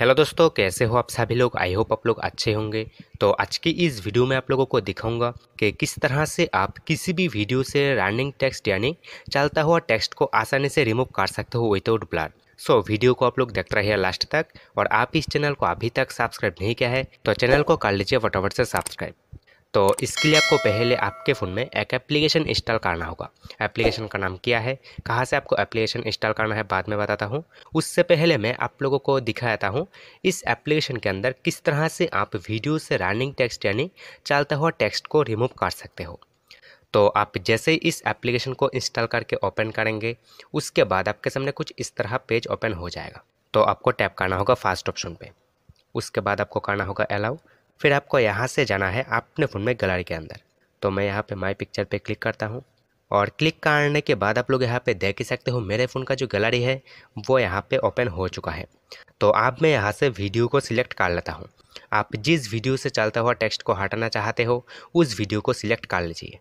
hello दोस्तों कैसे हो आप सभी लोग आई होप आप लोग अच्छे होंगे तो आज की इस वीडियो में आप लोगों को दिखाऊंगा कि किस तरह से आप किसी भी वीडियो से रनिंग टेक्स्ट यानी चलता हुआ टेक्स्ट को आसानी से रिमूव कर सकते हो without blur so so, video को आप लोग देखते रहिए लास्ट तक और आप इस चैनल को अभी तक सब्सक्राइब नहीं किया है तो चैनल को कर लीजिए फटाफट से सब्सक्राइब तो इसके लिए आपको पहले आपके फ़ोन में एक एप्लीकेशन इंस्टॉल करना होगा एप्लीकेशन का नाम क्या है कहाँ से आपको एप्लीकेशन इंस्टॉल करना है बाद में बताता हूँ उससे पहले मैं आप लोगों को दिखाता हूँ इस एप्लीकेशन के अंदर किस तरह से आप वीडियो से रनिंग टेक्स्ट यानी चलता हुआ टेक्स्ट को रिमूव कर सकते हो तो आप जैसे ही इस एप्लीकेशन को इंस्टॉल करके ओपन करेंगे उसके बाद आपके सामने कुछ इस तरह पेज ओपन हो जाएगा तो आपको टैप करना होगा फास्ट ऑप्शन पे उसके बाद आपको करना होगा अलाउ फिर आपको यहाँ से जाना है अपने फ़ोन में गलारी के अंदर तो मैं यहाँ पे माय पिक्चर पे क्लिक करता हूँ और क्लिक करने के बाद आप लोग यहाँ पे देख ही सकते हो मेरे फ़ोन का जो गैलरी है वो यहाँ पे ओपन हो चुका है तो आप मैं यहाँ से वीडियो को सिलेक्ट कर लेता हूँ आप जिस वीडियो से चलता हुआ टेक्स्ट को हटाना चाहते हो उस वीडियो को सिलेक्ट कर लीजिए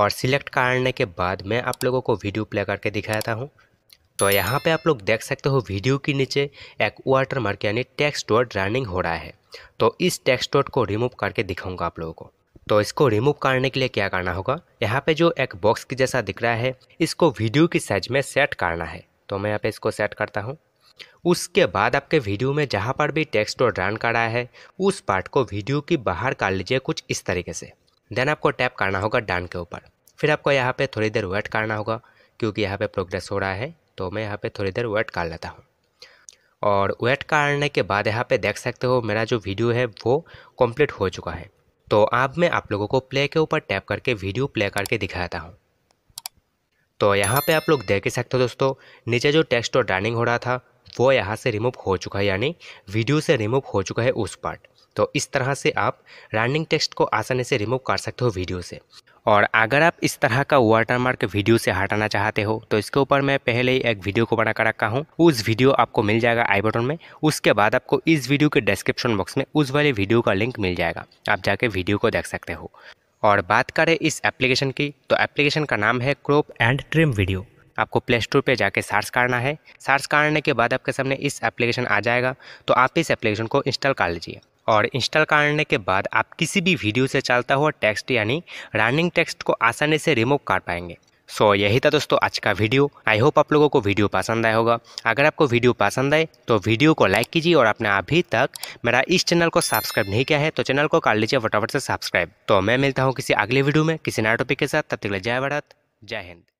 और सिलेक्ट करने के बाद मैं आप लोगों को वीडियो प्ले करके दिखाता हूँ तो यहाँ पे आप लोग देख सकते हो वीडियो के नीचे एक वाटर मार्क यानी टेक्स्ट डॉट रनिंग हो रहा है तो इस टेक्स्ट डॉट को रिमूव करके दिखाऊंगा आप लोगों को तो इसको रिमूव करने के लिए क्या करना होगा यहाँ पे जो एक बॉक्स की जैसा दिख रहा है इसको वीडियो की साइज में सेट करना है तो मैं यहाँ पे इसको सेट करता हूँ उसके बाद आपके वीडियो में जहाँ पर भी टेक्स्ट डॉट रन कर रहा है उस पार्ट को वीडियो की बाहर कर लीजिए कुछ इस तरीके से देन आपको टैप करना होगा डन के ऊपर फिर आपको यहाँ पर थोड़ी देर वेट करना होगा क्योंकि यहाँ पर प्रोग्रेस हो रहा है तो मैं यहाँ पे थोड़ी देर वेट कर लेता हूँ और वेट करने के बाद यहाँ पे देख सकते हो मेरा जो वीडियो है वो कंप्लीट हो चुका है तो अब मैं आप लोगों को प्ले के ऊपर टैप करके वीडियो प्ले करके दिखाता हूँ तो यहाँ पे आप लोग देख ही सकते हो दोस्तों नीचे जो टेक्स्ट और रनिंग हो रहा था वो यहाँ से रिमूव हो चुका है यानी वीडियो से रिमूव हो चुका है उस पार्ट तो इस तरह से आप रनिंग टेक्स्ट को आसानी से रिमूव कर सकते हो वीडियो से और अगर आप इस तरह का वाटरमार्क वीडियो से हटाना चाहते हो तो इसके ऊपर मैं पहले ही एक वीडियो को बनाकर रखा हूँ उस वीडियो आपको मिल जाएगा आई बटन में उसके बाद आपको इस वीडियो के डिस्क्रिप्शन बॉक्स में उस वाले वीडियो का लिंक मिल जाएगा आप जाके वीडियो को देख सकते हो और बात करें इस एप्लीकेशन की तो एप्लीकेशन का नाम है क्रोप एंड ट्रिम वीडियो आपको प्ले स्टोर पर जाके सर्च करना है सर्च करने के बाद आपके सामने इस एप्लीकेशन आ जाएगा तो आप इस एप्लीकेशन को इंस्टॉल कर लीजिए और इंस्टॉल करने के बाद आप किसी भी वीडियो से चलता हुआ टेक्स्ट यानी रनिंग टेक्स्ट को आसानी से रिमूव कर पाएंगे सो so, यही था दोस्तों आज का वीडियो आई होप आप लोगों को वीडियो पसंद आया होगा अगर आपको वीडियो पसंद आए तो वीडियो को लाइक कीजिए और आपने अभी तक मेरा इस चैनल को सब्सक्राइब नहीं किया है तो चैनल को कर लीजिए फटाफट से सब्सक्राइब तो मैं मिलता हूँ किसी अगले वीडियो में किसी नए टॉपिक के साथ तब तक जय भारत जय हिंद